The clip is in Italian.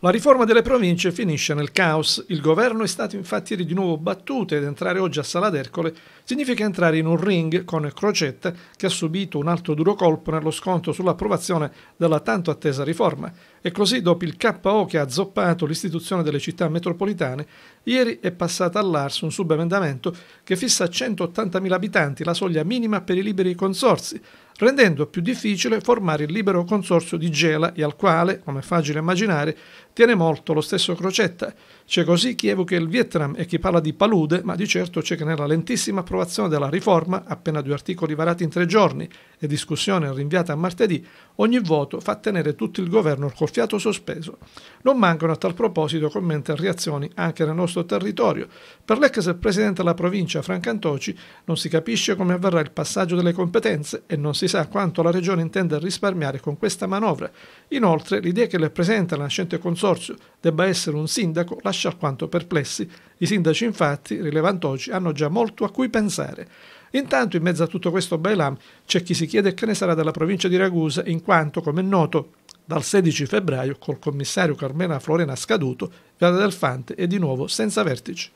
La riforma delle province finisce nel caos. Il governo è stato infatti di nuovo battuto ed entrare oggi a Sala d'Ercole significa entrare in un ring con Crocetta che ha subito un altro duro colpo nello scontro sull'approvazione della tanto attesa riforma. E così dopo il KO che ha zoppato l'istituzione delle città metropolitane, ieri è passata all'Ars un subemendamento che fissa a 180.000 abitanti la soglia minima per i liberi consorsi, rendendo più difficile formare il libero consorzio di Gela e al quale, come è facile immaginare, tiene molto lo stesso Crocetta. C'è così chi evoca il Vietnam e chi parla di palude, ma di certo c'è che nella lentissima approvazione della riforma, appena due articoli varati in tre giorni e discussione rinviata a martedì, ogni voto fa tenere tutto il governo col fiato sospeso. Non mancano a tal proposito commenti e reazioni anche nel nostro territorio. Per l'ex presidente della provincia Antoci, non si capisce come avverrà il passaggio delle competenze e non si si sa quanto la Regione intende risparmiare con questa manovra. Inoltre, l'idea che le presenta il nascente consorzio debba essere un sindaco lascia alquanto perplessi. I sindaci, infatti, rilevanti oggi, hanno già molto a cui pensare. Intanto, in mezzo a tutto questo bailam, c'è chi si chiede che ne sarà della provincia di Ragusa, in quanto, come è noto, dal 16 febbraio, col commissario Carmela Florena scaduto, Viale del Fante è di nuovo senza vertici.